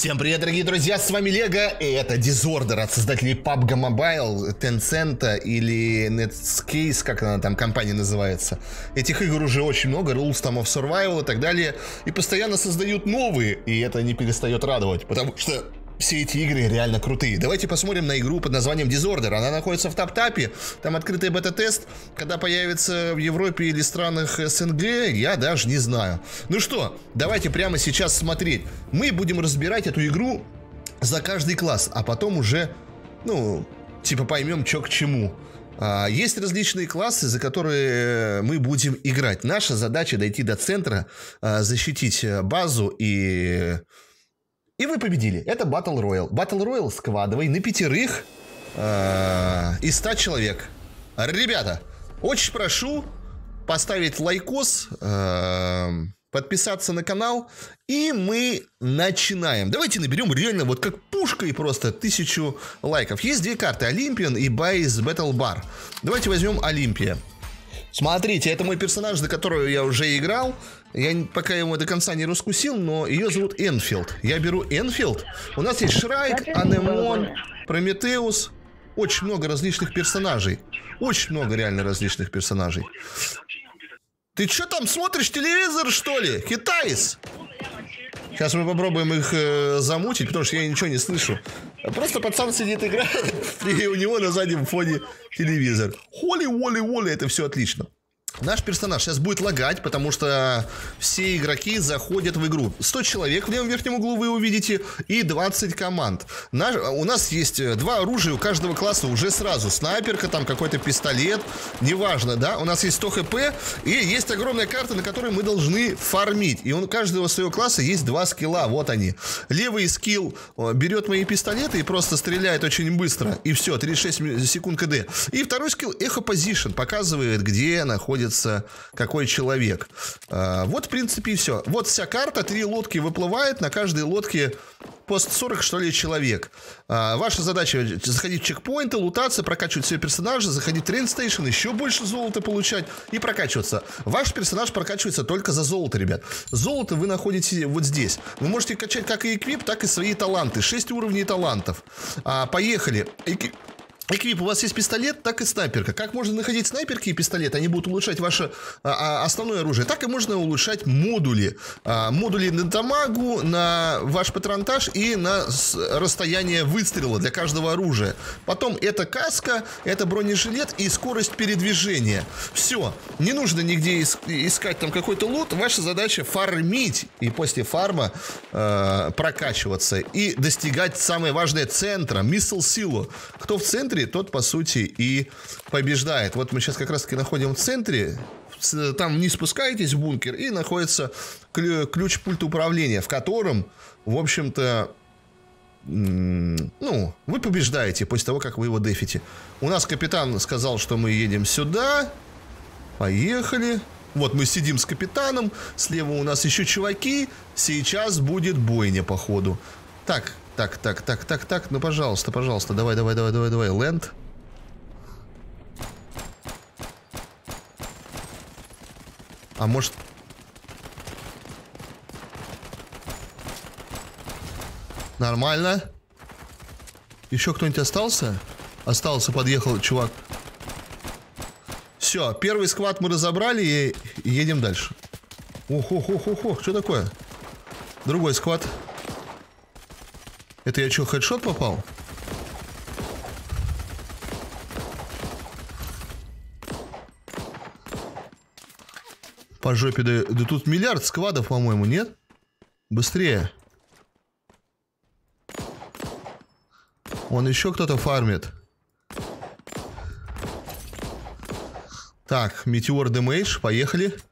Всем привет, дорогие друзья, с вами Лего, и это Disorder от создателей PUBG Mobile, Tencent или Netscase, как она там, компания называется. Этих игр уже очень много, Rules там of Survival и так далее, и постоянно создают новые, и это не перестает радовать, потому что все эти игры реально крутые. Давайте посмотрим на игру под названием Disorder. Она находится в топ-тапе, там открытый бета-тест. Когда появится в Европе или странах СНГ, я даже не знаю. Ну что, давайте прямо сейчас смотреть. Мы будем разбирать эту игру за каждый класс, а потом уже, ну, типа поймем, что к чему. А, есть различные классы, за которые э, мы будем играть. Наша задача дойти до центра, а, защитить э, базу и и вы победили. Это Battle Royale. Battle Royale складывай на пятерых э, из 100 человек. Ребята, очень прошу поставить лайкос, э, подписаться на канал, и мы начинаем. Давайте наберем реально вот как пушкой просто тысячу лайков. Есть две карты, Олимпиан и Байз Battle Bar. Давайте возьмем Олимпия. Смотрите, это мой персонаж, за которого я уже играл. Я пока его до конца не раскусил, но ее зовут Энфилд. Я беру Энфилд. У нас есть Шрайк, Анемон, Прометеус. Очень много различных персонажей. Очень много реально различных персонажей. Ты что там смотришь телевизор, что ли? Китаец! Сейчас мы попробуем их э, замучить, потому что я ничего не слышу. Просто пацан сидит играет, и у него на заднем фоне телевизор. Холи-воли-воли, это все отлично. Наш персонаж сейчас будет лагать, потому что все игроки заходят в игру. 100 человек в левом верхнем углу вы увидите и 20 команд. Наш, у нас есть э, два оружия у каждого класса уже сразу. Снайперка, там какой-то пистолет, неважно, да. У нас есть 100 хп и есть огромная карта, на которой мы должны фармить. И у каждого своего класса есть два скилла, вот они. Левый скилл э, берет мои пистолеты и просто стреляет очень быстро. И все, 36 секунд КД. И второй скилл эхо позишн показывает, где находится находится какой человек. А, вот, в принципе, и все. Вот вся карта, три лодки выплывает, на каждой лодке пост 40, что ли, человек. А, ваша задача заходить в чекпоинты, лутаться, прокачивать себе персонажи, заходить в трейнстейшн, еще больше золота получать и прокачиваться. Ваш персонаж прокачивается только за золото, ребят. Золото вы находите вот здесь. Вы можете качать как и эквип, так и свои таланты. 6 уровней талантов. А, поехали. Эквип, ну, у вас есть пистолет, так и снайперка. Как можно находить снайперки и пистолет? Они будут улучшать ваше а, а, основное оружие. Так и можно улучшать модули. А, модули на дамагу, на ваш патронтаж и на расстояние выстрела для каждого оружия. Потом это каска, это бронежилет и скорость передвижения. Все. Не нужно нигде искать там какой-то лут. Ваша задача фармить и после фарма э, прокачиваться и достигать самое важное центра, миссл силу. Кто в центре, центре, тот, по сути, и побеждает. Вот мы сейчас как раз-таки находим в центре, там не спускаетесь в бункер, и находится ключ пульта управления, в котором, в общем-то, ну, вы побеждаете после того, как вы его дефите. У нас капитан сказал, что мы едем сюда. Поехали. Вот мы сидим с капитаном. Слева у нас еще чуваки. Сейчас будет бойня, походу. Так, так, так, так, так, так. Ну, пожалуйста, пожалуйста. Давай, давай, давай, давай, давай. Ленд. А может... Нормально. Еще кто-нибудь остался? Остался, подъехал чувак. Все, первый сквад мы разобрали и едем дальше. Ох, ох, ох, ох, ох, что такое? Другой сквад. Это я что, хедшот попал? По жопе да... Да тут миллиард сквадов, по-моему, нет? Быстрее. Он еще кто-то фармит. Так, метеор демейдж, поехали. Поехали.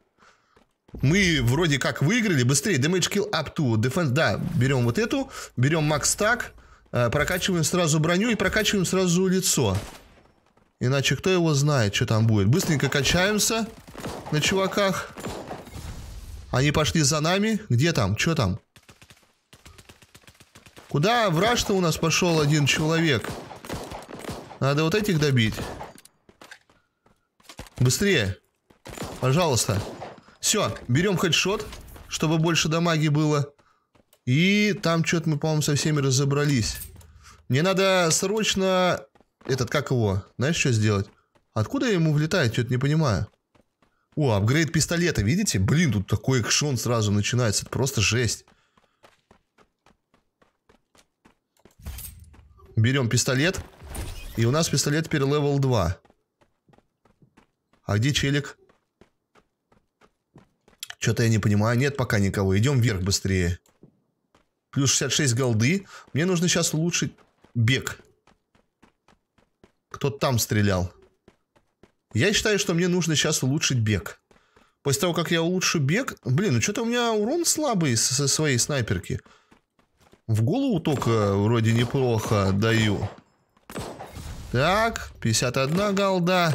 Мы вроде как выиграли. Быстрее. Damage kill up to defense. Да, берем вот эту. Берем макс так. Э, прокачиваем сразу броню и прокачиваем сразу лицо. Иначе кто его знает, что там будет. Быстренько качаемся на чуваках. Они пошли за нами. Где там? Что там? Куда враж-то у нас пошел один человек? Надо вот этих добить. Быстрее. Пожалуйста. Пожалуйста. Все, берем хедшот, чтобы больше дамаги было. И там что-то мы, по-моему, со всеми разобрались. Мне надо срочно... Этот, как его? Знаешь, что сделать? Откуда ему влетает? Что-то не понимаю. О, апгрейд пистолета, видите? Блин, тут такой экшон сразу начинается. Это просто жесть. Берем пистолет. И у нас пистолет теперь левел 2. А где челик? Что-то я не понимаю. Нет пока никого. Идем вверх быстрее. Плюс 66 голды. Мне нужно сейчас улучшить бег. Кто там стрелял? Я считаю, что мне нужно сейчас улучшить бег. После того, как я улучшу бег... Блин, ну что-то у меня урон слабый со своей снайперки. В голову только вроде неплохо даю. Так, 51 голда.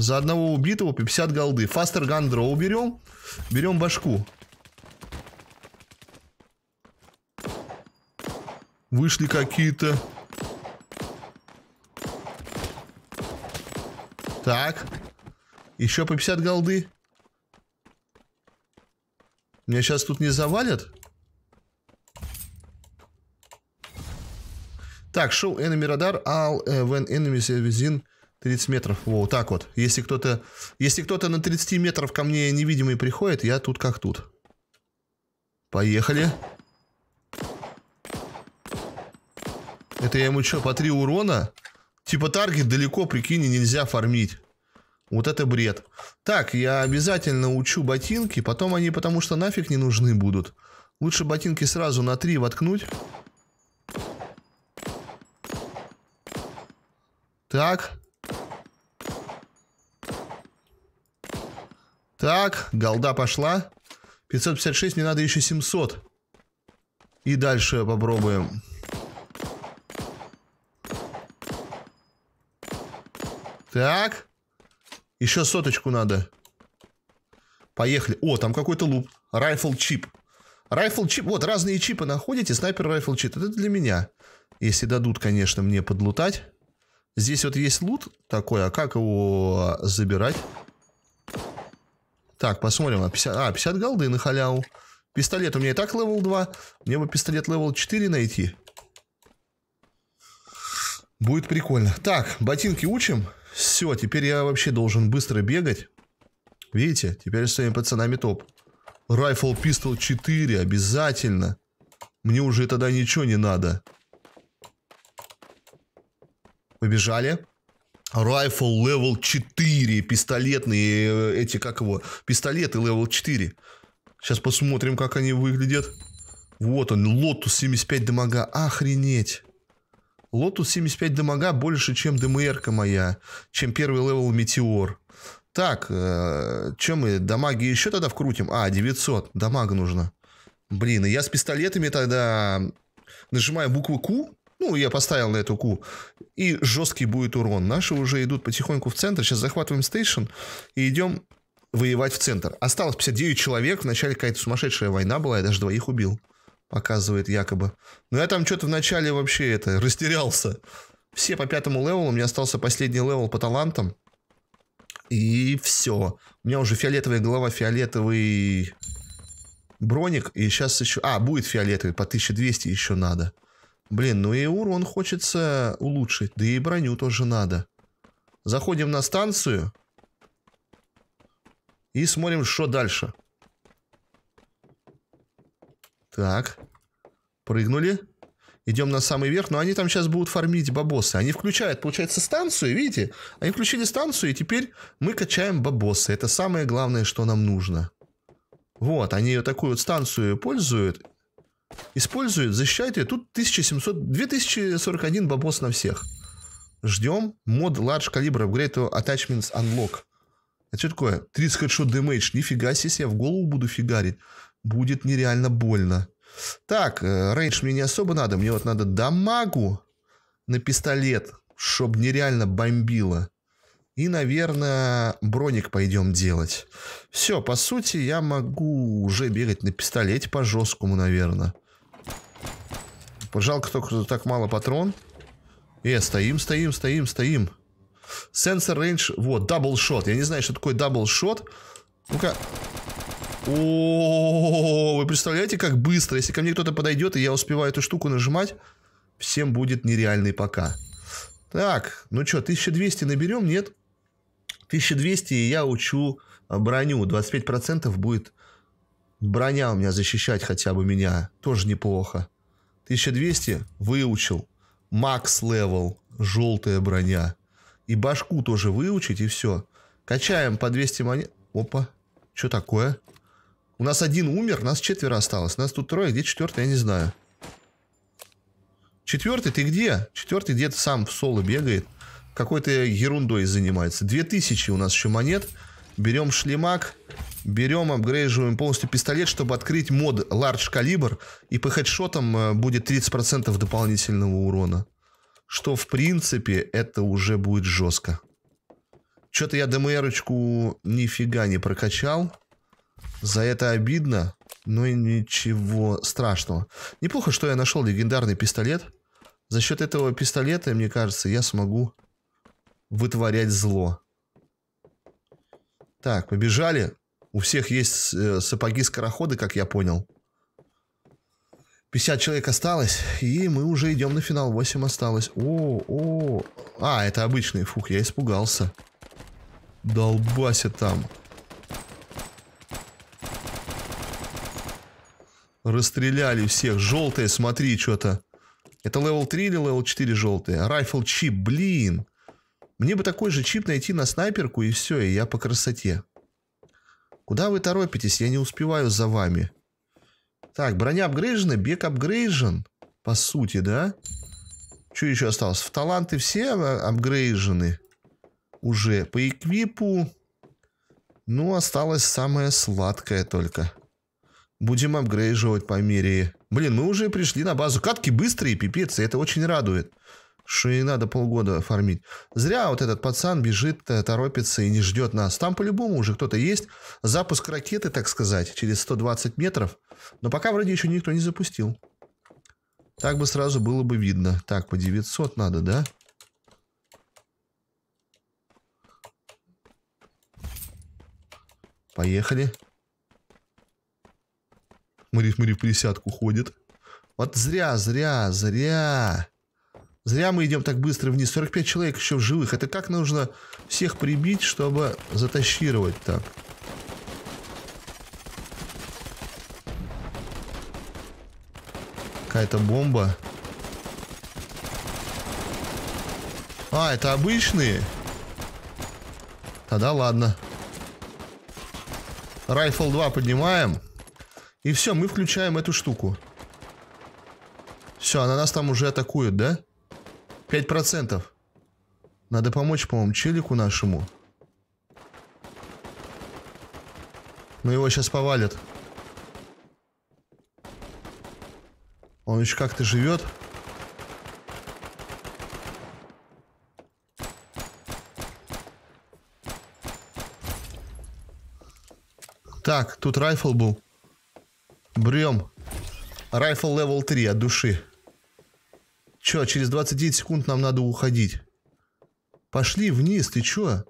За одного убитого 50 голды. Фастер Гандроу уберем, Берем башку. Вышли какие-то. Так. Еще по 50 голды. Меня сейчас тут не завалят? Так, Show Enemy Radar, all uh, when enemies within 30 метров. Во, вот так вот. Если кто-то... Если кто-то на 30 метров ко мне невидимый приходит, я тут как тут. Поехали. Это я ему что, по 3 урона? Типа таргет далеко, прикинь, нельзя фармить. Вот это бред. Так, я обязательно учу ботинки, потом они потому что нафиг не нужны будут. Лучше ботинки сразу на 3 воткнуть. Так. Так, голда пошла. 556, не надо еще 700. И дальше попробуем. Так. Еще соточку надо. Поехали. О, там какой-то луп. Райфл чип. Райфл чип. Вот, разные чипы находите. Снайпер райфл чип. Это для меня. Если дадут, конечно, мне подлутать. Здесь вот есть лут такой. А как его забирать? Так, посмотрим. А 50, а, 50 голды на халяву. Пистолет у меня и так левел 2. Мне бы пистолет левел 4 найти. Будет прикольно. Так, ботинки учим. Все, теперь я вообще должен быстро бегать. Видите, теперь с своими пацанами топ. Райфл пистол 4, обязательно. Мне уже тогда ничего не надо. Побежали. Rifle Level 4, пистолетные э, эти, как его, пистолеты Level 4. Сейчас посмотрим, как они выглядят. Вот он, Lotus 75 дамага, охренеть. Lotus 75 дамага больше, чем ДМРка моя, чем первый левел Метеор. Так, э, что мы, дамаги еще тогда вкрутим? А, 900, дамага нужно. Блин, я с пистолетами тогда нажимаю букву Q, ну, я поставил на эту Q. И жесткий будет урон. Наши уже идут потихоньку в центр. Сейчас захватываем стейшн и идем воевать в центр. Осталось 59 человек. Вначале какая-то сумасшедшая война была. Я даже двоих убил. Показывает якобы. Но ну, я там что-то вначале вообще это растерялся. Все по пятому левелу. У меня остался последний левел по талантам. И все. У меня уже фиолетовая голова, фиолетовый броник. И сейчас еще... А, будет фиолетовый. По 1200 еще надо. Блин, ну и урон хочется улучшить. Да и броню тоже надо. Заходим на станцию. И смотрим, что дальше. Так. Прыгнули. Идем на самый верх. Но они там сейчас будут фармить бабосы. Они включают, получается, станцию. Видите? Они включили станцию, и теперь мы качаем бабосы. Это самое главное, что нам нужно. Вот, они такую вот станцию пользуют. Использует, защищает ее. Тут 1700, 2041 бабос на всех. Ждем. Мод Large Caliber Upgrade to Attachments Unlock. А что такое? 30 хэдшот дэмэдж. Нифига себе, я в голову буду фигарить. Будет нереально больно. Так, э, рейндж мне не особо надо. Мне вот надо дамагу на пистолет, чтобы нереально бомбило. И, наверное, броник пойдем делать. Все, по сути, я могу уже бегать на пистолете по жесткому, наверное. Жалко только так мало патрон. Э, стоим, стоим, стоим, стоим. Сенсор рейндж. Вот, дабл шот. Я не знаю, что такое даблшот. Ну-ка. О, вы представляете, как быстро. Если ко мне кто-то подойдет, и я успеваю эту штуку нажимать, всем будет нереальный пока. Так, ну что, 1200 наберем, нет? 1200, и я учу а, броню. 25% будет броня у меня защищать хотя бы меня. Тоже неплохо. 1200 выучил. Макс левел, желтая броня. И башку тоже выучить, и все. Качаем по 200 монет. Опа, что такое? У нас один умер, нас четверо осталось. Нас тут трое, где четвертый, я не знаю. Четвертый ты где? Четвертый где-то сам в соло бегает. Какой-то ерундой занимается. 2000 у нас еще монет. Берем шлемак, берем, апгрейживаем полностью пистолет, чтобы открыть мод Large Caliber, и по хедшотам э, будет 30% дополнительного урона. Что, в принципе, это уже будет жестко. Что-то я ДМРочку нифига не прокачал. За это обидно, но и ничего страшного. Неплохо, что я нашел легендарный пистолет. За счет этого пистолета, мне кажется, я смогу вытворять зло. Так, побежали. У всех есть э, сапоги-скороходы, как я понял. 50 человек осталось, и мы уже идем на финал. 8 осталось. О, о. А, это обычные. Фух, я испугался. Долбася там. Расстреляли всех. Желтые, смотри, что-то. Это левел 3 или левел 4 желтые? Райфл чип, блин. Мне бы такой же чип найти на снайперку, и все, и я по красоте. Куда вы торопитесь? Я не успеваю за вами. Так, броня апгрейжена, бег апгрейжен. По сути, да? Что еще осталось? В таланты все апгрейжены уже по эквипу. Ну, осталось самое сладкое только. Будем апгрейживать по мере. Блин, мы уже пришли на базу. Катки быстрые, пипец, и это очень радует что и надо полгода фармить. Зря вот этот пацан бежит, э, торопится и не ждет нас. Там по-любому уже кто-то есть. Запуск ракеты, так сказать, через 120 метров. Но пока вроде еще никто не запустил. Так бы сразу было бы видно. Так, по 900 надо, да? Поехали. Мырив, Мырив присядку ходит. Вот зря, зря, зря. Зря мы идем так быстро вниз. 45 человек еще в живых. Это как нужно всех прибить, чтобы затащировать так? Какая-то бомба. А, это обычные? Тогда ладно. Райфл 2 поднимаем. И все, мы включаем эту штуку. Все, она нас там уже атакует, да? Да. Пять процентов. Надо помочь, по-моему, челику нашему. Но ну, его сейчас повалят. Он еще как-то живет. Так, тут райфл был. Брем. Райфл левел 3 от души. Чё, через 29 секунд нам надо уходить. Пошли вниз, ты чё?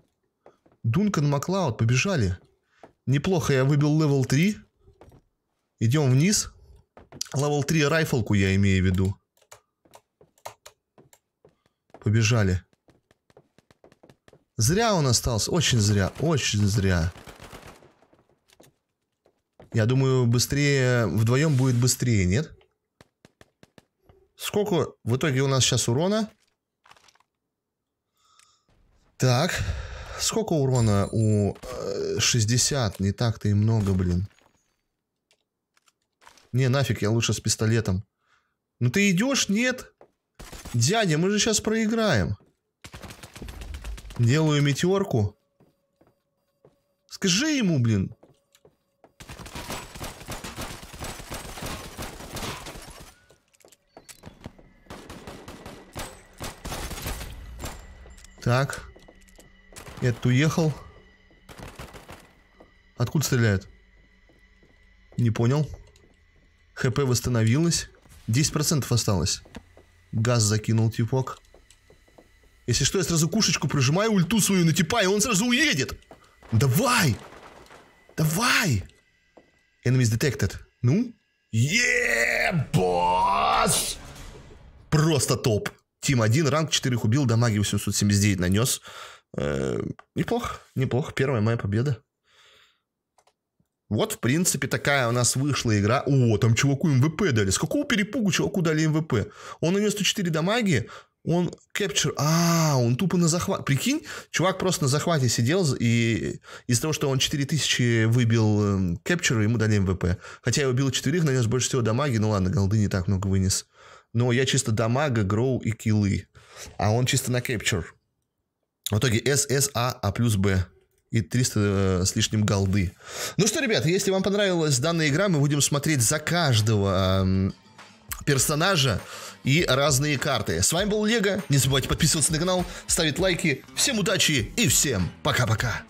Дункан Маклауд, побежали. Неплохо, я выбил левел 3. Идем вниз. Левел 3 райфлку я имею в виду. Побежали. Зря он остался. Очень зря. Очень зря. Я думаю, быстрее... Вдвоем будет быстрее, нет? Сколько в итоге у нас сейчас урона? Так. Сколько урона у... 60. Э, Не так-то и много, блин. Не, нафиг, я лучше с пистолетом. Ну ты идешь? Нет. Дядя, мы же сейчас проиграем. Делаю метеорку. Скажи ему, блин. Так. Этот уехал. Откуда стреляет? Не понял. ХП восстановилось. 10% осталось. Газ закинул типок. Если что, я сразу кушечку прижимаю ульту свою на типа, и он сразу уедет. Давай! Давай! Enemies detected. Ну? yeah, босс Просто топ. Тим 1, ранг 4 убил, дамаги 879 нанес. Э, неплохо, неплохо. Первая моя победа. Вот, в принципе, такая у нас вышла игра. О, там чуваку МВП дали. С какого перепугу чуваку дали МВП? Он нанес 104 дамаги, он capture, А, он тупо на захват... Прикинь, чувак просто на захвате сидел, и из-за того, что он 4000 выбил эм, capture, ему дали МВП. Хотя я убил 4, нанес больше всего дамаги, ну ладно, голды не так много вынес но я чисто дамага, гроу и киллы. А он чисто на кэпчур. В итоге S, S, A, A плюс B. И 300 э, с лишним голды. Ну что, ребят, если вам понравилась данная игра, мы будем смотреть за каждого персонажа и разные карты. С вами был Лего. Не забывайте подписываться на канал, ставить лайки. Всем удачи и всем пока-пока.